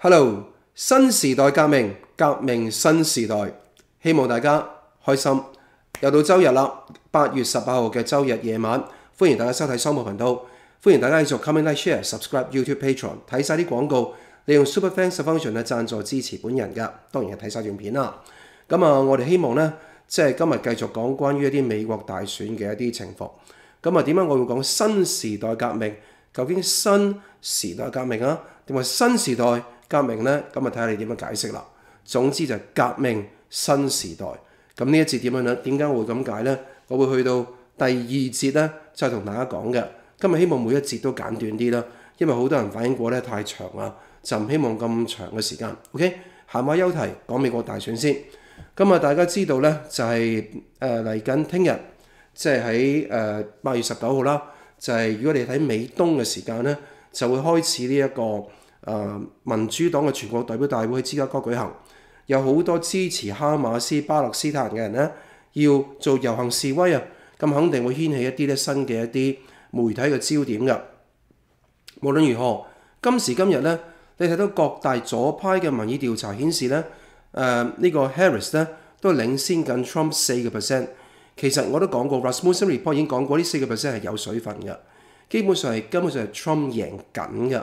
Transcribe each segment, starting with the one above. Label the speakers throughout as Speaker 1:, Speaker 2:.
Speaker 1: hello 新时代革命革命新时代，希望大家开心。又到周日啦，八月十八号嘅周日夜晚，欢迎大家收睇商号频道。欢迎大家继续 comment like share subscribe YouTube Patreon 睇晒啲广告，利用 Superfan s f u n c t i o n 嘅赞助支持本人噶，当然系睇晒段片啦。咁啊，我哋希望咧，即系今日继续讲关于一啲美国大选嘅一啲情况。咁啊，点解我会讲新时代革命？究竟新时代革命啊，定话新时代？革命呢，咁啊睇下你點樣解釋啦。總之就革命新時代。咁呢一節點樣咧？點解會咁解呢？我會去到第二節呢，就係同大家講嘅。今日希望每一節都簡短啲啦，因為好多人反映過咧太長啦，就唔希望咁長嘅時間。OK，閒話休題，講美國大選先。今日大家知道咧，就係誒嚟緊聽日，即係喺誒八月十九號啦。就係如果你睇美東嘅時間咧，就會開始呢一個。誒民主黨嘅全國代表大會喺芝加哥舉行，有好多支持哈馬斯巴勒斯坦嘅人呢，要做遊行示威啊！咁肯定會掀起一啲咧新嘅一啲媒體嘅焦點嘅。無論如何，今時今日呢，你睇到各大左派嘅民意調查顯示呢，誒呢個 Harris 呢都領先緊 Trump 四個 percent。其實我都講過，Rasmussen Report 已經講過呢四個 percent 係有水分嘅，基本上係根本上係 Trump 贏緊嘅。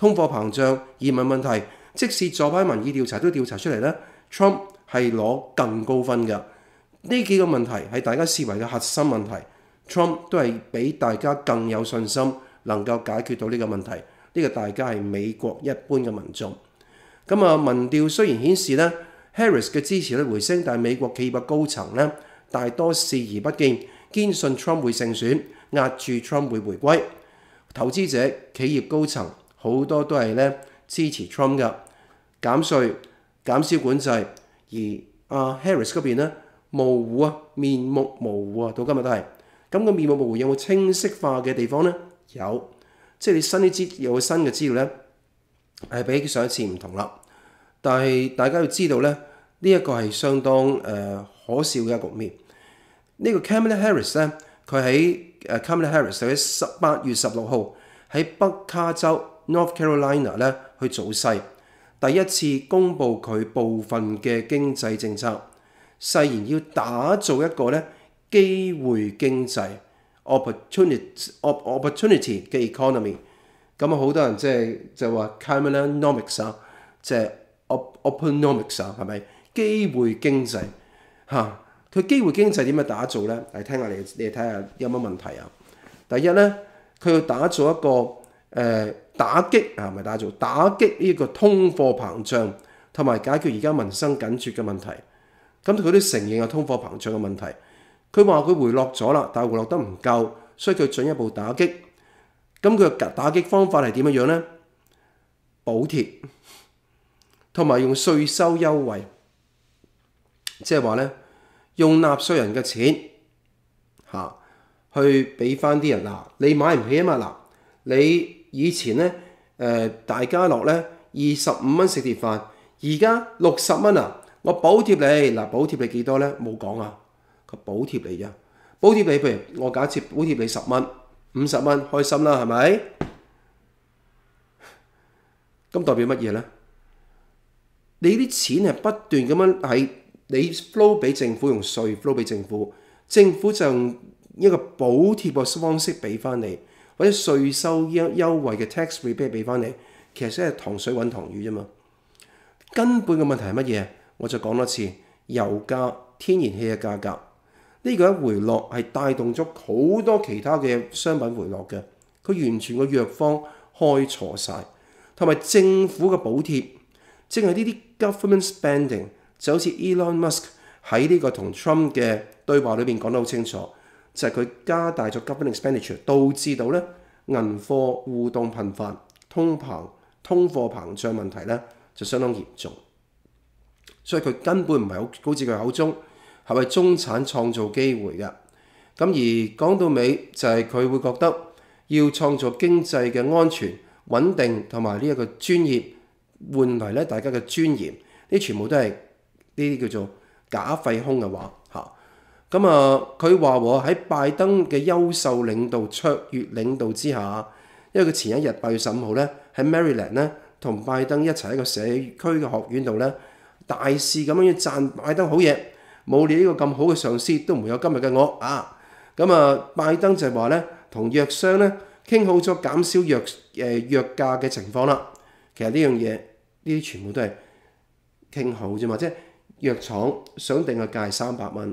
Speaker 1: 通貨膨脹、移民問題，即使左派民意調查都調查出嚟咧，Trump 係攞更高分嘅呢幾個問題係大家視為嘅核心問題，Trump 都係比大家更有信心能夠解決到呢個問題。呢個大家係美國一般嘅民眾咁啊。民調雖然顯示咧 Harris 嘅支持率回升，但美國企業嘅高層咧大多視而不見，堅信 Trump 會勝選，壓住 Trump 會回歸投資者、企業高層。好多都係咧支持 Trump 嘅減税、減少管制，而阿 Harris 嗰邊咧模糊啊，面目模糊啊，到今日都係。咁個面目模糊有冇清晰化嘅地方咧？有，即係你新啲資有新嘅資料咧，係比上一次唔同啦。但係大家要知道咧，呢一個係相當誒可笑嘅局面。呢個 Kamala Harris 咧，佢喺誒 Kamala Harris 就喺十八月十六號喺北卡州。North Carolina 咧去早勢，第一次公布佢部分嘅經濟政策，誓言要打造一個咧機會經濟 （opportunity） 嘅 economy。咁啊，好多人即係就話 c a m m e r o n o m i c 啊，即係 o p p n o n o m 啊，係咪機會經濟？嚇佢機會經濟點樣打造咧？嚟聽下你你睇下有乜問題啊？第一咧，佢要打造一個誒。打擊啊，唔係打造，打擊呢個通貨膨脹，同埋解決而家民生緊缺嘅問題。咁佢都承認有通貨膨脹嘅問題。佢話佢回落咗啦，但系回落得唔夠，所以佢進一步打擊。咁佢嘅打擊方法係點樣樣咧？補貼同埋用税收優惠，即係話咧，用納税人嘅錢嚇去俾翻啲人嗱，你買唔起啊嘛嗱，你。以前呢，誒大家樂呢，二十五蚊食碟飯，而家六十蚊啊！我補貼你嗱，補貼你幾多呢？冇講啊，佢補貼你啫，補貼你。譬如我假設補貼你十蚊、五十蚊，開心啦，係咪？咁代表乜嘢呢？你啲錢係不斷咁樣喺你 flow 俾政府用税，flow 俾政府，政府就用一個補貼嘅方式俾返你。或者税收優优惠嘅 tax rebate 俾翻你，其實真系糖水揾糖鱼啫嘛。根本嘅問題係乜嘢？我就講多次，油價、天然氣嘅價格呢個一回落係帶動咗好多其他嘅商品回落嘅。佢完全個藥方開錯晒，同埋政府嘅補貼，正係呢啲 government spending，就好似 Elon Musk 喺呢個同 Trump 嘅對話裏面講得好清楚。就係佢加大咗 government expenditure，導致到咧銀貨互動頻繁、通膨、通貨膨脹問題咧就相當嚴重，所以佢根本唔係好高，似佢口中係為中產創造機會嘅。咁而講到尾就係佢會覺得要創造經濟嘅安全、穩定同埋呢一個專業換嚟咧大家嘅尊嚴，呢全部都係呢啲叫做假廢空嘅話嚇。咁啊！佢話喎喺拜登嘅優秀領導、卓越領導之下，因為佢前一日八月十五號咧喺 Maryland 咧同拜登一齊喺個社區嘅學院度咧大肆咁樣讚拜登好嘢，冇你呢個咁好嘅上司都唔會有今日嘅我啊！咁啊，拜登就話咧同藥商咧傾好咗減少藥誒藥價嘅情況啦。其實呢樣嘢呢啲全部都係傾好啫嘛，即係藥廠想定個價三百蚊。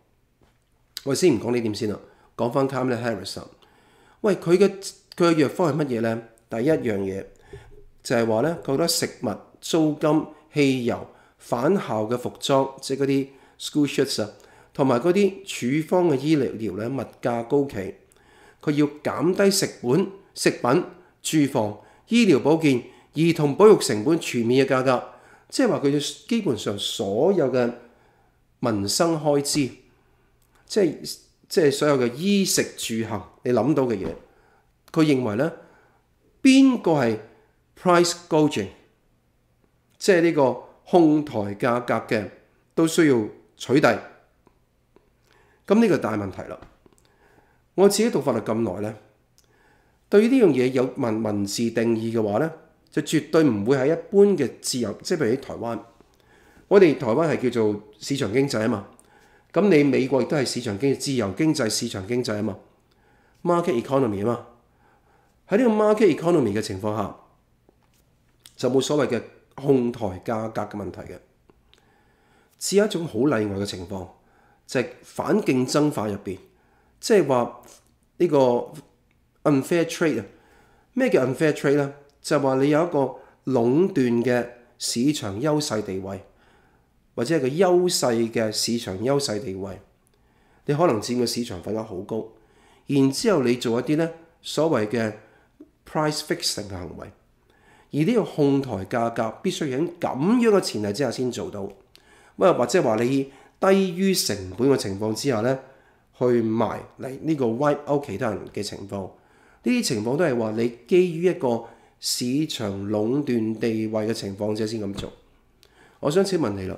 Speaker 1: 我先唔講呢點先啦，講翻卡梅利哈里斯。喂，佢嘅佢嘅藥方係乜嘢咧？第一樣嘢就係話咧，覺得食物、租金、汽油、返校嘅服裝，即係嗰啲 school shirts 啊，同埋嗰啲處方嘅醫療療咧，物價高企。佢要減低食本、食品、住房、醫療保健、兒童保育成本全面嘅價格，即係話佢要基本上所有嘅民生開支。即係即係所有嘅衣食住行，你諗到嘅嘢，佢認為咧，邊個係 price gouging，即係呢個控台價格嘅都需要取締，咁呢個大問題啦。我自己讀法律咁耐咧，對於呢樣嘢有文文字定義嘅話咧，就絕對唔會係一般嘅自由，即係譬如喺台灣，我哋台灣係叫做市場經濟啊嘛。咁你美國亦都係市場經自由經濟、市場經濟啊嘛，market economy 啊嘛，喺呢個 market economy 嘅情況下，就冇所謂嘅控台價格嘅問題嘅。只有一種好例外嘅情況，就係反競爭法入邊，即係話呢個 unfair trade 啊，咩叫 unfair trade 咧？就話你有一個壟斷嘅市場優勢地位。或者係個優勢嘅市場優勢地位，你可能佔嘅市場份額好高，然之後你做一啲咧所謂嘅 price fixing 嘅行為，而呢個控台價格必須喺咁樣嘅前提之下先做到，或者話你低於成本嘅情況之下咧去賣嚟呢個 wipe out 其他人嘅情況，呢啲情況都係話你基於一個市場壟斷地位嘅情況之下先咁做。我想請問你啦。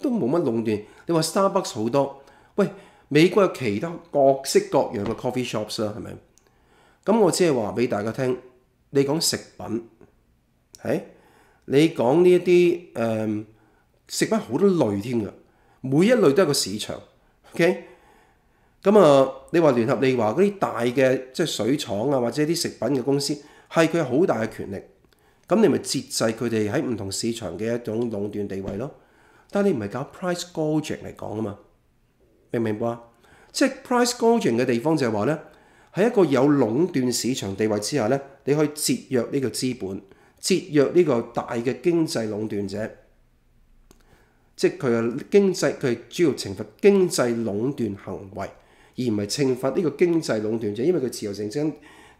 Speaker 1: 都冇乜壟斷，你話 Starbucks 好多，喂，美國有其他各式各樣嘅 coffee shops 啦，係咪？咁我只係話俾大家聽，你講食品，誒，你講呢一啲誒食品好多類添㗎，每一類都一個市場，OK？咁啊，你話聯合利華嗰啲大嘅即係水廠啊，或者啲食品嘅公司，係佢好大嘅權力，咁你咪節制佢哋喺唔同市場嘅一種壟斷地位囉。但你唔係搞 price gouging 嚟講啊嘛，明唔明白？即係 price gouging 嘅地方就係話咧，喺一個有壟斷市場地位之下咧，你可以節約呢個資本，節約呢個大嘅經濟壟斷者，即係佢嘅經濟佢主要懲罰經濟壟斷行為，而唔係懲罰呢個經濟壟斷者，因為佢自由競爭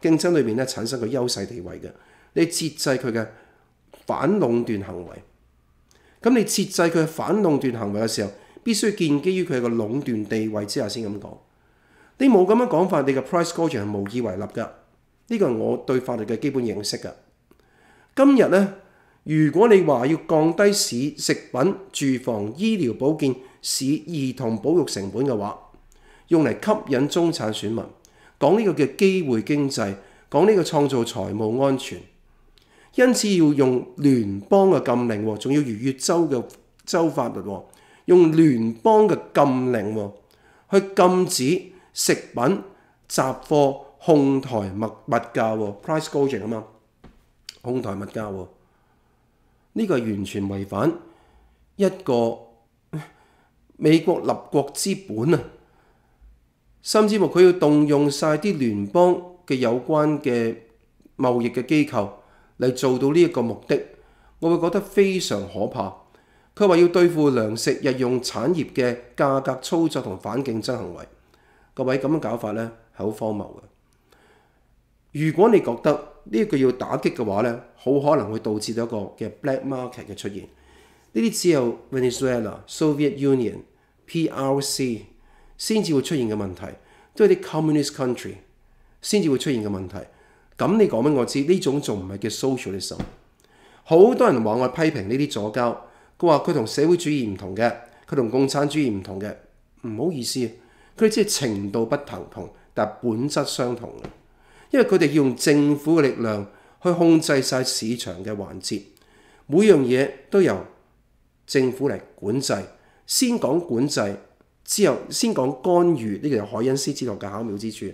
Speaker 1: 競爭裏面咧產生佢優勢地位嘅，你節制佢嘅反壟斷行為。咁你設制佢反壟斷行為嘅時候，必須建基於佢個壟斷地位之下先咁講。你冇咁樣講法，你嘅 price gouging 係無以為立㗎。呢個係我對法律嘅基本認識㗎。今日呢，如果你話要降低市食品、住房、醫療保健、市兒童保育成本嘅話，用嚟吸引中產選民，講呢個叫機會經濟，講呢個創造財務安全。因此要用聯邦嘅禁令，仲要逾越州嘅州法律，用聯邦嘅禁令去禁止食品雜貨控台物物價，price gouging 啊嘛，控台物價，呢個係完全違反一個美國立國之本啊！甚至乎佢要動用晒啲聯邦嘅有關嘅貿易嘅機構。嚟做到呢一個目的，我會覺得非常可怕。佢話要對付糧食日用產業嘅價格操作同反競爭行為，各位咁樣搞法咧係好荒謬嘅。如果你覺得呢句要打擊嘅話咧，好可能會導致到一個嘅 black market 嘅出現。呢啲只有 Venezuela、Soviet Union、P R C 先至會出現嘅問題，都係啲 communist country 先至會出現嘅問題。咁你講俾我知，呢種仲唔係叫 socialism？好多人話我批評呢啲左交，佢話佢同社會主義唔同嘅，佢同共產主義唔同嘅。唔好意思，佢哋只係程度不同，同但本質相同嘅，因為佢哋要用政府嘅力量去控制曬市場嘅環節，每樣嘢都由政府嚟管制。先講管制，之後先講干預，呢個係海恩斯之學嘅巧妙之處。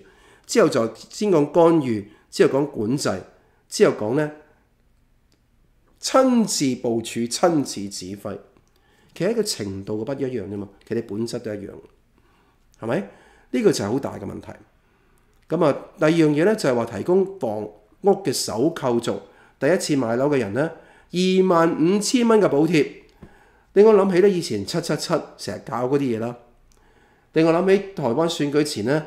Speaker 1: 之後就先講干預。之後講管制，之後講咧親自部署、親自指揮，其實一個程度嘅不一樣啫嘛，其實本質都一樣，係咪？呢個就係好大嘅問題。咁啊，第二樣嘢咧就係話提供房屋嘅首購族第一次買樓嘅人咧，二萬五千蚊嘅補貼，令我諗起咧以前七七七成日搞嗰啲嘢啦，令我諗起台灣選舉前咧。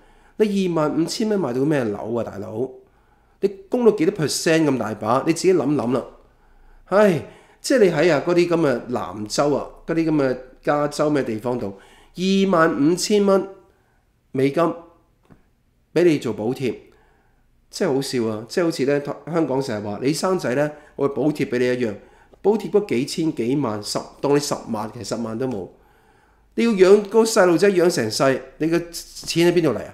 Speaker 1: 你二萬五千蚊買到咩樓啊，大佬？你供到幾多 percent 咁大把？你自己諗諗啦。唉，即係你喺啊嗰啲咁嘅南州啊，嗰啲咁嘅加州咩地方度，二萬五千蚊美金俾你做補貼，真係好笑啊！即係好似咧，香港成日話你生仔咧，我補貼俾你一樣，補貼嗰幾千幾萬十當你十萬，其實萬都冇。你要養個細路仔養成世，你嘅錢喺邊度嚟啊？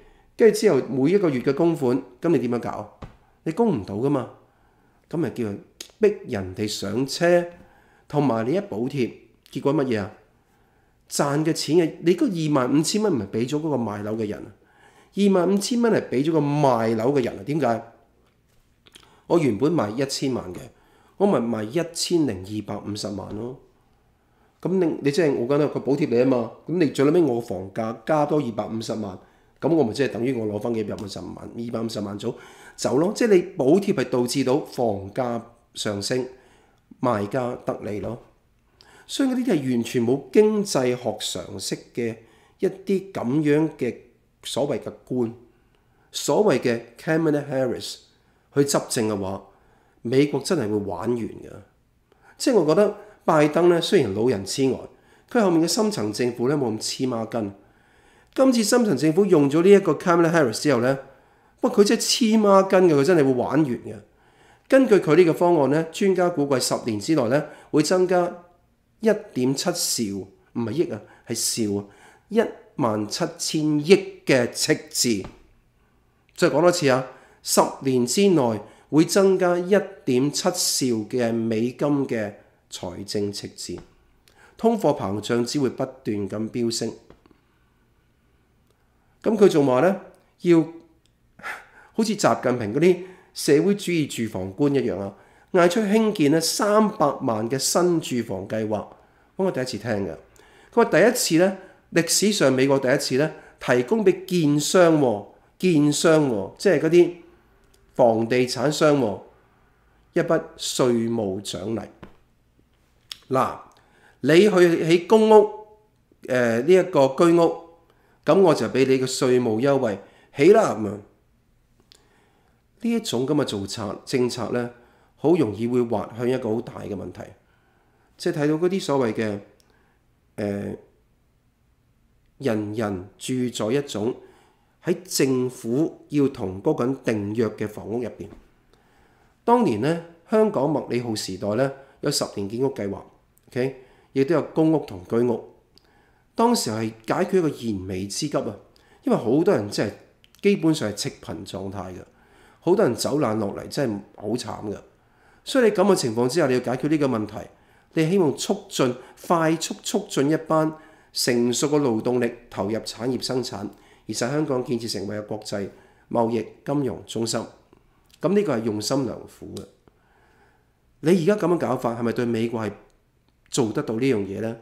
Speaker 1: 跟住之後，每一個月嘅供款，咁你點樣搞？你供唔到噶嘛？咁咪叫逼人哋上車，同埋你一補貼，結果乜嘢啊？賺嘅錢嘅，你嗰二萬五千蚊唔係俾咗嗰個賣樓嘅人，二萬五千蚊係俾咗個賣樓嘅人啊？點解？我原本賣一千萬嘅，我咪賣一千零二百五十萬咯。咁你你即係我講得佢補貼你啊嘛。咁你最屘，我房價加多二百五十萬。咁我咪即係等於我攞翻幾百五十萬、二百五十萬組走咯，即係你補貼係導致到房價上升，賣家得利咯。所以嗰啲係完全冇經濟學常識嘅一啲咁樣嘅所謂嘅官，所謂嘅 c a m a l a Harris 去執政嘅話，美國真係會玩完㗎。即係我覺得拜登咧雖然老人痴呆，佢後面嘅深層政府咧冇咁黐孖筋。今次深圳政府用咗呢一個 Camila Harris 之后咧，哇！佢真係黐孖筋嘅，佢真係會玩完嘅。根據佢呢個方案咧，專家估計十年之內咧會增加一點七兆，唔係億啊，係兆啊，一萬七千億嘅赤字。再講多次啊，十年之內會增加一點七兆嘅美金嘅財政赤字，通貨膨脹只會不斷咁飆升。咁佢仲話咧，要 好似习近平嗰啲社会主义住房官一样啊，嗌出兴建咧三百万嘅新住房计划，咁我第一次听嘅。佢話第一次咧，历史上美国第一次咧，提供俾建商、建商即係嗰啲房地产商一笔税务奖励。嗱，你去起公屋诶呢一個居屋。咁我就俾你個稅務優惠，起啦咁樣。呢一種咁嘅做策政策咧，好容易會滑向一個好大嘅問題，即係睇到嗰啲所謂嘅誒人人住在一種喺政府要同嗰人訂約嘅房屋入邊。當年咧，香港麥理浩時代咧，有十年建屋計劃，OK，亦都有公屋同居屋。當時係解決一個燃眉之急啊！因為好多人真係基本上係赤貧狀態嘅，好多人走難落嚟真係好慘嘅。所以你咁嘅情況之下，你要解決呢個問題，你希望促進快速促進一班成熟嘅勞動力投入產業生產，而使香港建設成為個國際貿易金融中心。咁呢個係用心良苦嘅。你而家咁樣搞法，係咪對美國係做得到呢樣嘢咧？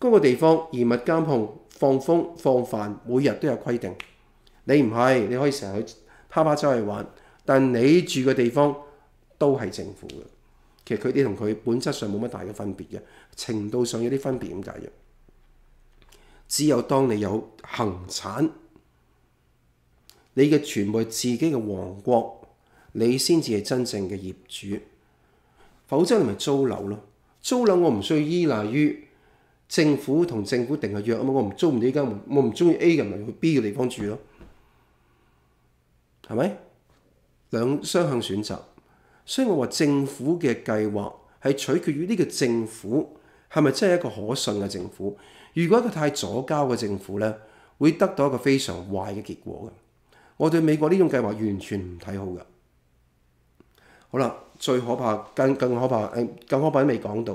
Speaker 1: 嗰個地方嚴密監控、放風、放飯，每日都有規定。你唔係，你可以成日去哈巴周去玩。但你住嘅地方都係政府嘅，其實佢啲同佢本質上冇乜大嘅分別嘅程度上有啲分別咁解嘅。只有當你有行產，你嘅全部係自己嘅王國，你先至係真正嘅業主。否則你咪租樓咯。租樓我唔需要依賴於。政府同政府定係約啊嘛，我唔租唔到依間，我唔中意 A 嘅，咪去 B 嘅地方住咯，係咪？兩雙向選擇，所以我話政府嘅計劃係取決於呢個政府係咪真係一個可信嘅政府。如果一個太左交嘅政府咧，會得到一個非常壞嘅結果嘅。我對美國呢種計劃完全唔睇好嘅。好啦，最可怕，更更可怕，誒，更可怕都未講到，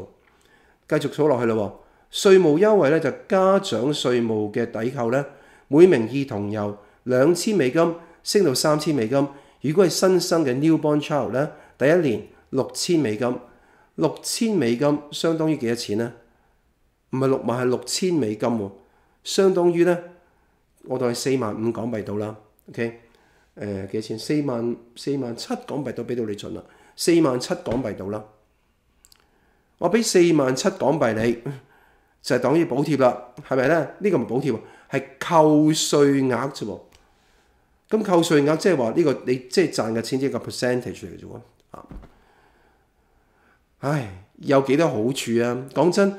Speaker 1: 繼續數落去啦喎。稅務優惠咧就加漲稅務嘅抵扣咧，每名兒童由兩千美金升到三千美金。如果係新生嘅 Newborn Child 咧，第一年六千美金，六千美金相當於幾多錢咧？唔係六萬係六千美金喎，相當於咧我當係四萬五港幣到啦。O K，誒幾多錢？四萬四萬七港幣都俾到你盡啦，四萬七港幣到啦，我俾四萬七港幣你。就係等於補貼啦，係咪咧？呢個唔補貼喎，係扣税額啫喎。咁扣税額即係話呢個你即係賺嘅錢，即係個 percentage 嚟啫喎。啊，唉，有幾多好處啊？講真，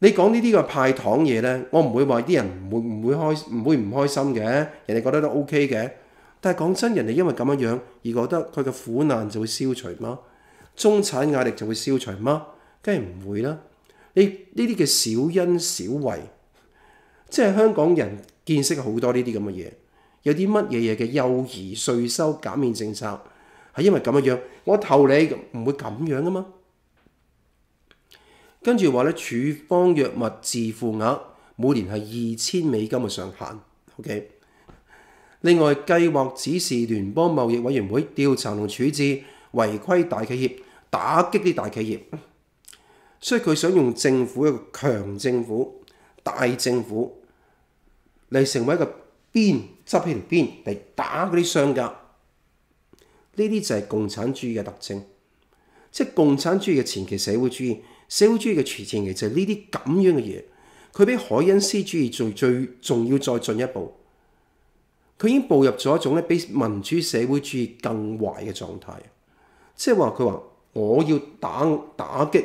Speaker 1: 你講呢啲嘅派糖嘢咧，我唔會話啲人唔會唔會開唔會唔開心嘅，人哋覺得都 OK 嘅。但係講真人哋因為咁樣樣而覺得佢嘅苦難就會消除嗎？中產壓力就會消除嗎？梗係唔會啦。你呢啲嘅小恩小惠，即係香港人見識好多呢啲咁嘅嘢，有啲乜嘢嘢嘅幼兒税收減免政策，係因為咁樣，我投你唔會咁樣噶嘛。跟住話咧，處方藥物自付額每年係二千美金嘅上限。O.K.，另外計劃指示聯邦貿易委員會調查同處置違規大企業，打擊啲大企業。所以佢想用政府一個強政府、大政府嚟成為一個鞭，執起條鞭嚟打嗰啲商家。呢啲就係共產主義嘅特徵，即係共產主義嘅前期社會主義、社會主義嘅前期就係呢啲咁樣嘅嘢。佢比海恩斯主義最最重要再進一步，佢已經步入咗一種咧比民主社會主義更壞嘅狀態。即係話佢話我要打打擊。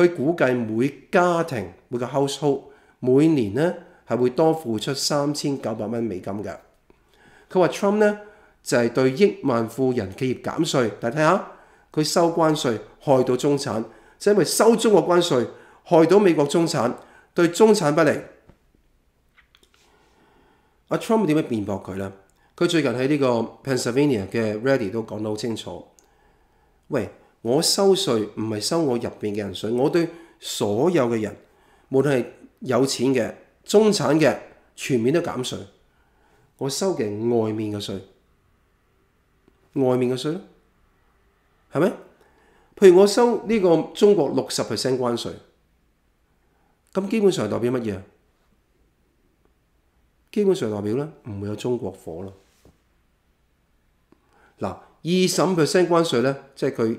Speaker 1: 佢估計每家庭每個 household 每年呢係會多付出三千九百蚊美金嘅。佢話 Trump 呢就係對億萬富人企業減税，大家睇下佢收關税害到中產，就因為收中國關税害到美國中產，對中產不利。阿 Trump 點樣辯駁佢呢？佢最近喺呢個 Pennsylvania 嘅 Ready 都講好清楚，喂。我收税唔係收我入邊嘅人税，我對所有嘅人，無論係有錢嘅、中產嘅，全面都減税。我收嘅係外面嘅税，外面嘅税咯，係咪？譬如我收呢個中國六十 percent 關税，咁基本上代表乜嘢？基本上代表咧，唔會有中國貨咯。嗱，二十 percent 關税咧，即係佢。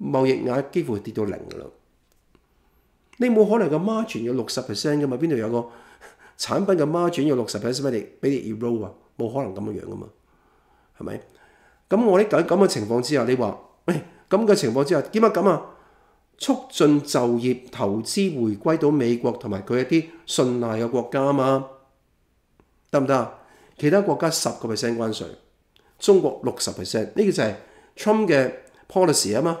Speaker 1: 貿易額幾乎跌到零㗎啦。你冇可能個 margin 有六十 percent 㗎嘛？邊度有個 產品嘅 margin 有六十 percent 俾你俾你 e r o 啊？冇可能咁嘅樣㗎嘛？係咪咁？我呢，咁咁嘅情況之下，你話喂咁嘅情況之下點解咁啊，促進就業、投資，回歸到美國同埋佢一啲信賴嘅國家啊嘛，得唔得？其他國家十個 percent 關税，中國六十 percent，呢個就係 Trump 嘅 policy 啊嘛。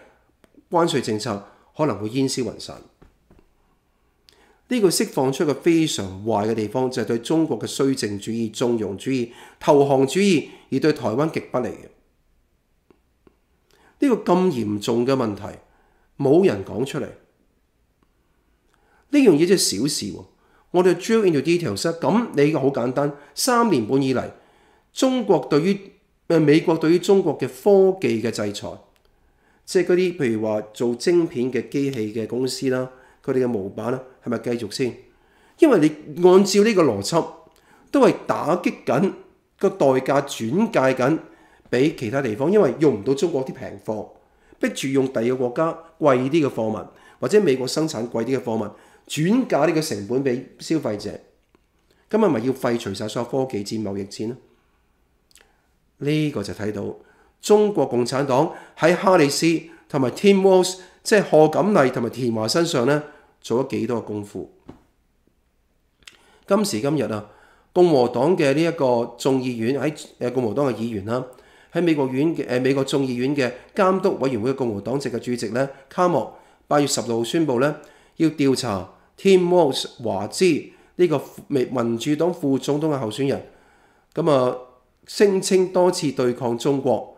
Speaker 1: 关税政策可能会烟消云散。呢个释放出个非常坏嘅地方，就系对中国嘅绥政主义、纵容主义、投降主义，而对台湾极不利嘅。呢个咁严重嘅问题，冇人讲出嚟。呢样嘢即系小事。我哋 drill into details 咁，你好简单。三年半以嚟，中国对于美国对于中国嘅科技嘅制裁。即係嗰啲譬如話做晶片嘅機器嘅公司啦，佢哋嘅模板啦，係咪繼續先？因為你按照呢個邏輯，都係打擊緊個代價轉嫁緊俾其他地方，因為用唔到中國啲平貨，逼住用第二個國家貴啲嘅貨物，或者美國生產貴啲嘅貨物轉嫁呢個成本俾消費者。咁係咪要廢除晒所有科技戰、貿易戰呢？呢個就睇到。中國共產黨喺哈里斯同埋 Tim Walz，即係何錦麗同埋田華身上咧做咗幾多嘅功夫？今時今日啊，共和黨嘅呢一個眾議院喺誒共和黨嘅議員啦，喺美國院嘅誒美國眾議院嘅監督委員會嘅共和黨籍嘅主席咧，卡莫八月十六號宣布咧要調查 Tim Walz 華茲呢個民民主黨副總統嘅候選人，咁啊聲稱多次對抗中國。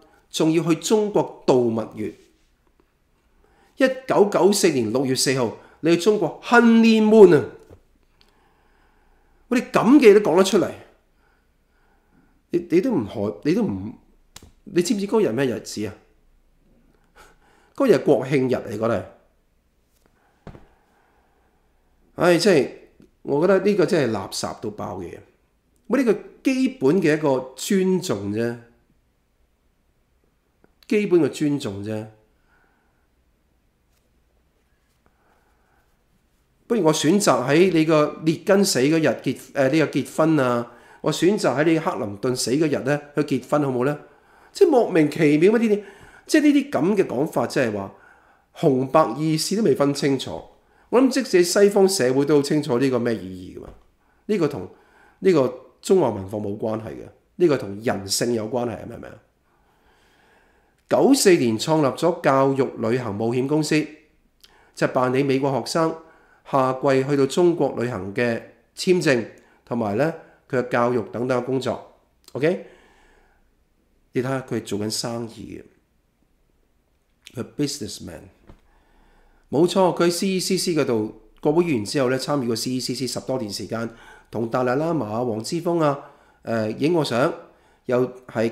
Speaker 1: 仲要去中国度蜜月？一九九四年六月四号，你去中国 o o n 啊！我哋咁嘅嘢都讲得出嚟，你你都唔害，你都唔，你知唔知嗰日咩日子啊？嗰日国庆日嚟嗰咧，唉，真系我觉得呢个真系垃圾到爆嘅，我呢个基本嘅一个尊重啫。基本嘅尊重啫，不如我選擇喺你個列根死嗰日結誒呢個結婚啊，我選擇喺你克林頓死嗰日咧去結婚好冇咧？即係莫名其妙啊！呢啲即係呢啲咁嘅講法，即係話紅白意思都未分清楚。我諗即使西方社會都好清楚呢個咩意義噶嘛？呢個同呢個中華文化冇關係嘅，呢個同人性有關係係咪啊？九四年創立咗教育旅行保險公司，就辦理美國學生夏季去到中國旅行嘅簽證，同埋咧佢嘅教育等等工作。OK，你睇下佢做緊生意嘅，佢 businessman。冇錯，佢喺 CECC 嗰度過會員之後咧，參與過 CECC 十多年時間，同達賴喇嘛、黃之峰啊，誒影過相，又係。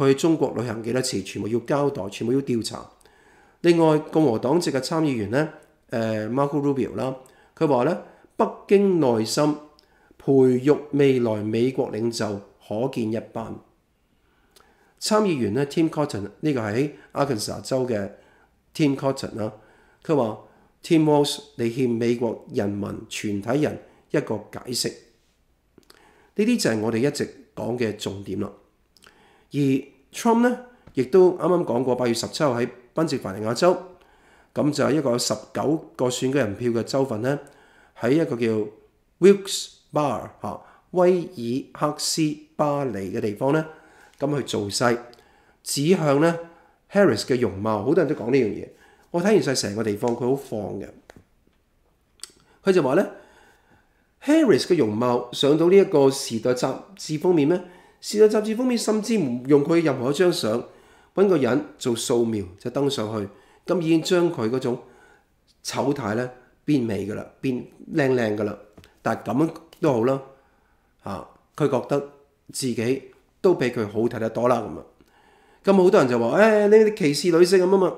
Speaker 1: 佢中國旅行幾多次，全部要交代，全部要調查。另外共和黨籍嘅參議員呢，誒 Marco Rubio 啦，佢話呢，北京內心培育未來美國領袖，可見一斑。參議員呢 Tim c o t o n 呢個喺 Arkansas 州嘅 Tim c o t o n 啦，佢話 Tim w a l s 你欠美國人民全体人一個解釋。呢啲就係我哋一直講嘅重點啦。而 Trump 呢，亦都啱啱講過，八月十七號喺賓夕法尼亞州，咁就係一個十九個選舉人票嘅州份呢，喺一個叫 Wilkes Bar 嚇威爾克斯巴黎嘅地方呢，咁去做勢，指向呢 Harris 嘅容貌，好多人都講呢樣嘢。我睇完晒成個地方，佢好放嘅，佢就話呢 h a r r i s 嘅容貌上到呢一個時代雜誌封面咩？時代雜誌封面甚至唔用佢任何一張相，揾個人做素描就登上去，咁已經將佢嗰種醜態咧變美噶啦，變靚靚噶啦。但係咁樣都好啦，啊，佢覺得自己都比佢好睇得多啦咁啊！咁好多人就話：，誒你歧視女性咁啊嘛？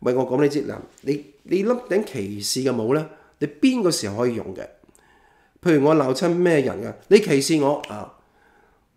Speaker 1: 咪我講你知，嗱，你你笠頂歧視嘅帽咧，你邊個時候可以用嘅？譬如我鬧親咩人㗎？你歧視我啊！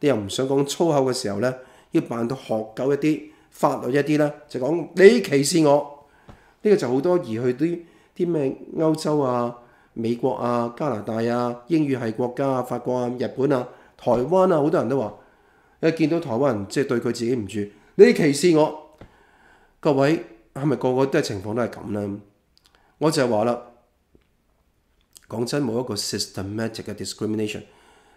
Speaker 1: 啲又唔想講粗口嘅時候咧，要扮到學狗一啲法律一啲啦，就講你歧視我，呢個就好多而去啲啲咩歐洲啊、美國啊、加拿大啊、英語系國家啊、法國啊、日本啊、台灣啊，好多人都話，一見到台灣人即係對佢自己唔住，你歧視我，各位係咪個個都係情況都係咁咧？我就係話啦，講真冇一個 systematic 嘅 discrimination。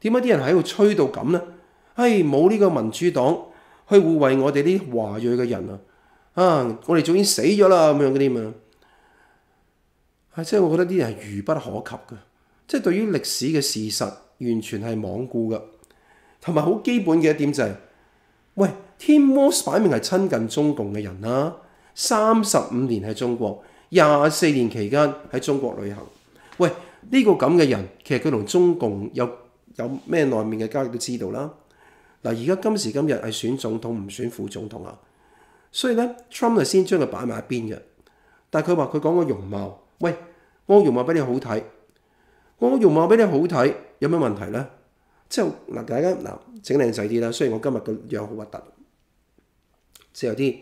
Speaker 1: 點解啲人喺度吹到咁呢？唉，冇呢個民主黨去護衞我哋啲華裔嘅人啊！啊，我哋早已死咗啦咁樣嗰啲嘛，係即係我覺得啲人係愚不可及嘅，即係對於歷史嘅事實完全係罔顧嘅，同埋好基本嘅一點就係，喂天魔擺明係親近中共嘅人啦，三十五年喺中國，廿四年期間喺中國旅行，喂，呢個咁嘅人其實佢同中共有有咩內面嘅交易都知道啦。嗱，而家今時今日係選總統唔選副總統啊，所以咧，Trump 就先將佢擺埋一邊嘅。但係佢話佢講個容貌，喂，我個容貌俾你好睇，我個容貌俾你好睇，有咩問題咧？即係嗱，大家嗱整靚仔啲啦。雖然我今日個樣好核突，即係有啲，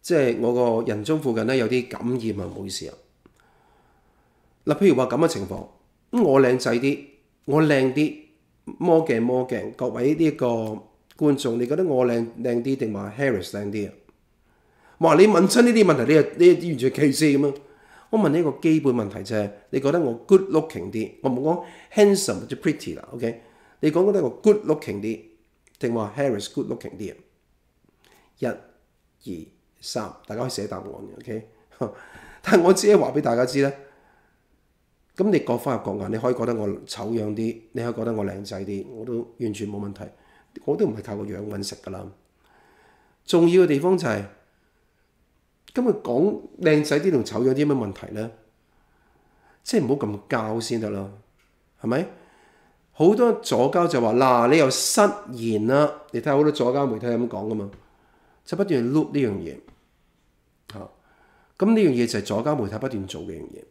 Speaker 1: 即係我個人中附近咧有啲感染啊，唔好意思啊。嗱，譬如話咁嘅情況，咁我靚仔啲。我靚啲，魔鏡魔鏡，各位呢個觀眾，你覺得我靚靚啲定話 Harris 靚啲啊？哇！你問親呢啲問題，你啊你完全歧視咁啊！我問一個基本問題啫，你覺得我 good looking 啲？我好講 handsome 或者 pretty 啦，OK？你講覺得我 good looking 啲定話 Harris good looking 啲啊？一、二、三，大家可以寫答案，OK？但我只係話俾大家知啦。咁你各花入各眼，你可以覺得我醜樣啲，你可以覺得我靚仔啲，我都完全冇問題，我都唔係靠個樣揾食噶啦。重要嘅地方就係，今日講靚仔啲同醜樣啲有咩問題咧？即係唔好咁教先得啦，係咪？好多左交就話嗱，你又失言啦！你睇好多左交媒體咁講噶嘛，就不斷 loop 呢樣嘢。嚇！咁呢樣嘢就係左交媒體不斷做嘅樣嘢。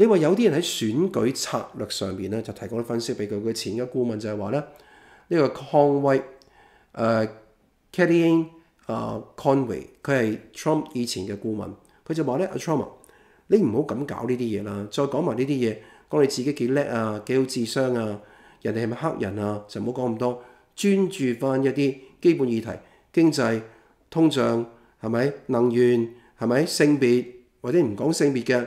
Speaker 1: 你話有啲人喺選舉策略上邊咧，就提供啲分析俾佢佢前嘅顧問，就係話咧呢個康威誒 Katie 啊 Conway，佢係 Trump 以前嘅顧問，佢就話咧阿 Trump，你唔好咁搞呢啲嘢啦，再講埋呢啲嘢，講你自己幾叻啊，幾好智商啊，人哋係咪黑人啊，就唔好講咁多，專注翻一啲基本議題，經濟、通脹係咪，能源係咪，性別或者唔講性別嘅。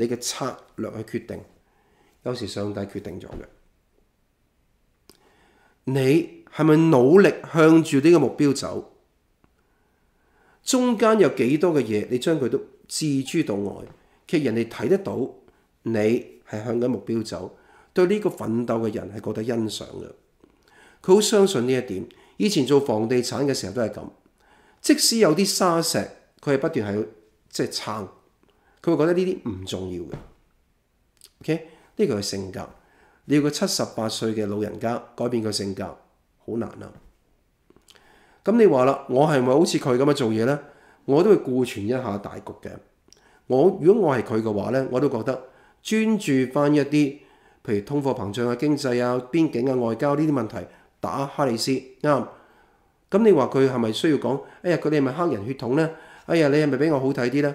Speaker 1: 你嘅策略去決定，有時上帝決定咗嘅，你係咪努力向住呢個目標走？中間有幾多嘅嘢，你將佢都置諸度外，其實人哋睇得到你係向緊目標走，對呢個奮鬥嘅人係覺得欣賞嘅。佢好相信呢一點，以前做房地產嘅時候都係咁。即使有啲沙石，佢係不斷係即係撐。佢會覺得呢啲唔重要嘅，OK？呢個係性格。你要個七十八歲嘅老人家改變佢性格，好難啊！咁你話啦，我係咪好似佢咁樣做嘢呢？我都會顧全一下大局嘅。我如果我係佢嘅話呢，我都覺得專注翻一啲，譬如通貨膨脹啊、經濟啊、邊境啊、外交呢啲問題，打哈里斯啱。咁你話佢係咪需要講？哎呀，佢哋係咪黑人血統呢？哎呀，你係咪比我好睇啲呢？」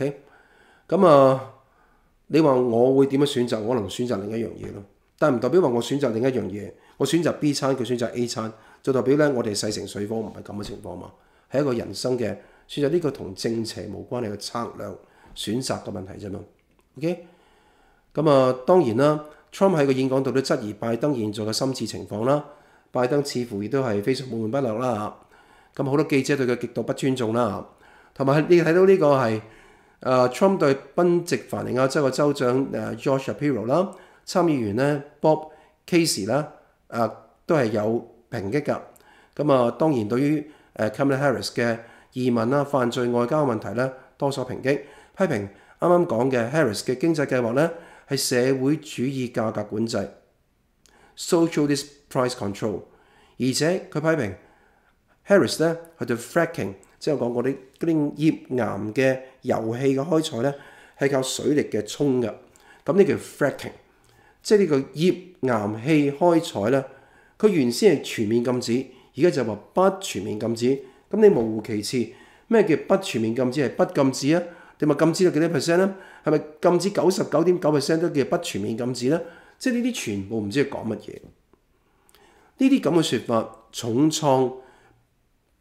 Speaker 1: OK，咁啊，你話我會點樣選擇？我可能選擇另一樣嘢咯，但唔代表話我選擇另一樣嘢。我選擇 B 餐，佢選擇 A 餐，就代表咧，我哋世情水火唔係咁嘅情況嘛，係一個人生嘅選擇呢個同正邪無關嘅策略選擇嘅問題啫嘛。OK，咁啊，當然啦，Trump 喺個演講度都質疑拜登現在嘅心智情況啦，拜登似乎亦都係非常滿滿不樂啦嚇。咁好多記者對佢極度不尊重啦，同埋你睇到呢個係。誒 Trump 對賓夕凡尼亞州嘅州長誒 George Shapiro 啦，參議員咧 Bob Casey 啦，誒都係有抨擊㗎。咁啊，當然對於誒 Kamala Harris 嘅移民啦、犯罪、外交問題咧，多數抨擊批評。啱啱講嘅 Harris 嘅經濟計劃咧係社會主義價格管制 （socialist price control），而且佢批評 Harris 咧係對 fracking，即係我講嗰啲釣頁岩嘅。油氣嘅開採咧係靠水力嘅沖嘅，咁呢叫 fracking，即係呢個頁岩氣開採咧，佢原先係全面禁止，而家就話不全面禁止，咁你模糊其次咩叫不全面禁止係不禁止啊？定咪禁止咗幾多 percent 咧？係咪禁止九十九點九 percent 都叫不全面禁止咧？即係呢啲全部唔知佢講乜嘢？呢啲咁嘅説法，重創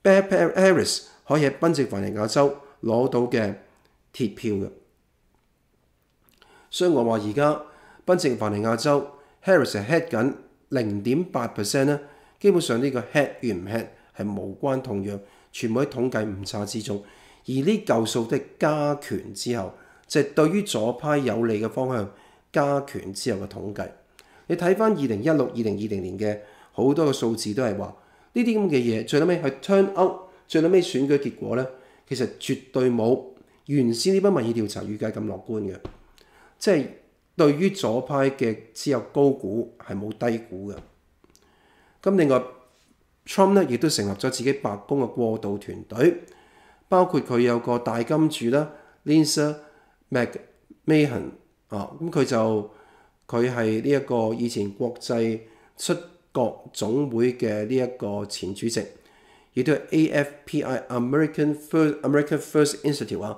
Speaker 1: b a r p a r a i s 可以喺賓夕凡尼亞州攞到嘅。鐵票嘅，所以我話而家賓夕法尼亞州 Harris head 緊零點八 percent 咧，基本上呢個 head 與唔 head 係無關痛癢，全部喺統計誤差之中。而呢嚿數的加權之後，就係對於左派有利嘅方向加權之後嘅統計，你睇翻二零一六、二零二零年嘅好多個數字都係話，呢啲咁嘅嘢最尾尾係 turn out，最尾尾選舉結果咧，其實絕對冇。原先呢筆民意調查預計咁樂觀嘅，即係對於左派嘅只有高估係冇低估嘅。咁另外 Trump 咧亦都成立咗自己白宮嘅過渡團隊，包括佢有個大金主啦，Lisa m c Mahon 啊，咁佢就佢係呢一個以前國際出國總會嘅呢一個前主席，亦都 AFPi American First American First i n s t i t u t e 啊。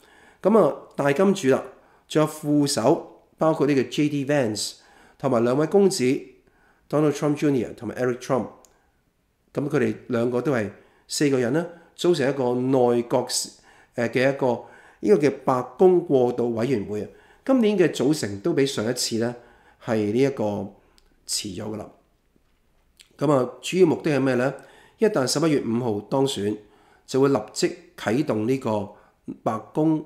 Speaker 1: 咁啊，大金主啦，仲有副手，包括呢個 J.D.Vance 同埋兩位公子 Donald Trump Jr. 同埋 Eric Trump。咁佢哋兩個都係四個人啦，組成一個內閣誒嘅一個呢個叫白宮過渡委員會。今年嘅組成都比上一次咧係呢一個遲咗噶啦。咁啊，主要目的係咩咧？一旦十一月五號當選，就會立即啟動呢個白宮。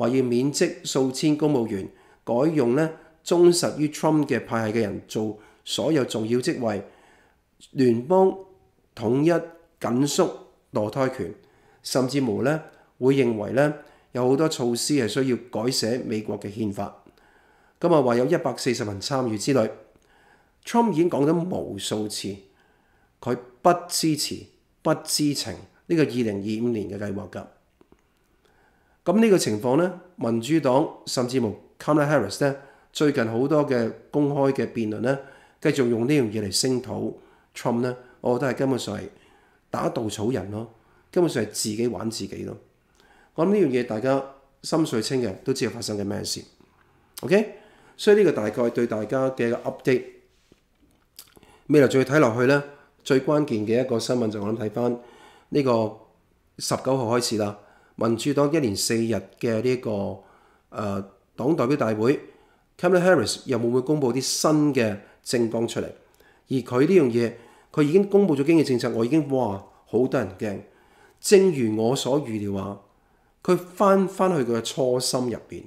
Speaker 1: 話要免職數千公務員，改用咧忠實於 Trump 嘅派系嘅人做所有重要職位，聯邦統一緊縮墮胎權，甚至乎咧會認為咧有好多措施係需要改寫美國嘅憲法。今日話有一百四十人參與之類，Trump 已經講咗無數次，佢不支持、不知情呢個二零二五年嘅計劃㗎。咁呢個情況呢，民主黨甚至乎 Kamala Harris 呢，最近好多嘅公開嘅辯論呢，繼續用呢樣嘢嚟聲討 Trump 呢，我覺得係根本上係打稻草人咯，根本上係自己玩自己咯。我諗呢樣嘢大家心水清嘅都知道發生嘅咩事。OK，所以呢個大概對大家嘅 update，未來再睇落去呢，最關鍵嘅一個新聞就我諗睇翻呢個十九號開始啦。民主黨一連四日嘅呢個誒黨代表大會，Kamala Harris 又會唔會公布啲新嘅政綱出嚟？而佢呢樣嘢，佢已經公布咗經濟政策，我已經哇好多人驚。正如我所預料啊，佢翻翻去佢嘅初心入邊，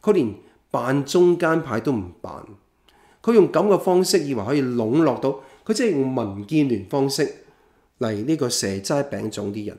Speaker 1: 佢連扮中間派都唔扮，佢用咁嘅方式以為可以籠絡到，佢即係用民建聯方式嚟呢個蛇齋餅種啲人。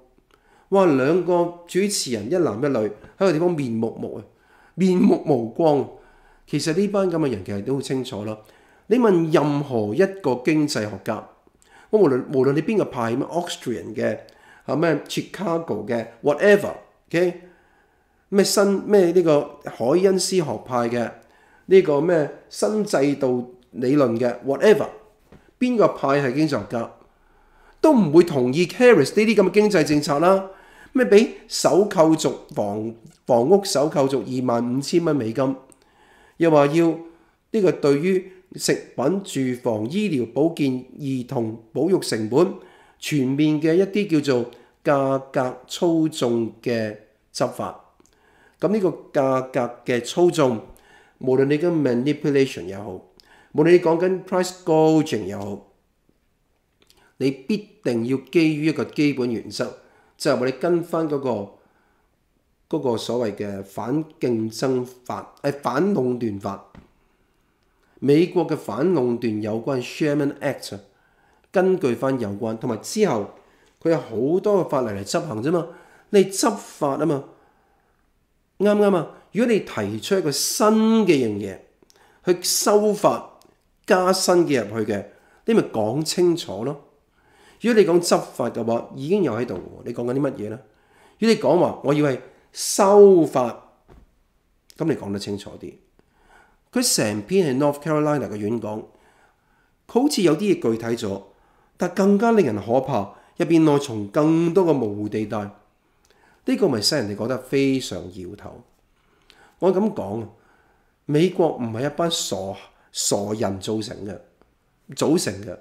Speaker 1: 哇！兩個主持人一男一女喺個地方面目木啊，面目無光。其實呢班咁嘅人其實都好清楚啦。你問任何一個經濟學家，我無論無論你邊個派咩 Austrian 嘅，啊咩 Chicago 嘅，whatever，ok 咩新咩呢個海恩斯學派嘅，呢個咩新制度理論嘅，whatever，邊個派係經濟學家，都唔會同意 c a r i s 呢啲咁嘅經濟政策啦。咩俾首購族房房屋首購族二萬五千蚊美金，又話要呢個對於食品、住房、醫療保健、兒童保育成本全面嘅一啲叫做價格操縱嘅執法。咁呢個價格嘅操縱，無論你嘅 manipulation 也好，無論你講緊 price gouging 也好，你必定要基於一個基本原則。就係話你跟翻嗰個嗰個所謂嘅反競爭法，誒反壟斷法，美國嘅反壟斷有關 Sherman Act，根據翻有關，同埋之後佢有好多個法例嚟執行啫嘛，你執法啊嘛，啱唔啱啊，如果你提出一個新嘅樣嘢去修法加新嘅入去嘅，你咪講清楚咯。如果你講執法嘅話，已經有喺度喎。你講緊啲乜嘢咧？如果你講話我要係修法，咁你講得清楚啲。佢成篇係 North Carolina 嘅演講，佢好似有啲嘢具體咗，但更加令人可怕。入面內藏更多嘅模糊地帶，呢個咪使人哋覺得非常搖頭。我咁講，美國唔係一班傻傻人造成嘅，组成嘅。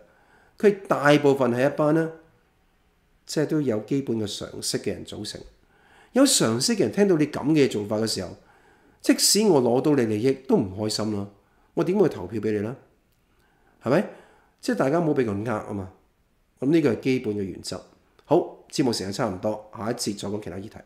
Speaker 1: 佢大部分係一班咧，即係都有基本嘅常識嘅人組成，有常識嘅人聽到你咁嘅做法嘅時候，即使我攞到你利益都唔開心咯，我點會投票俾你啦？係咪？即係大家冇俾佢呃啊嘛？咁呢個係基本嘅原則。好，節目時間差唔多，下一節再講其他議題。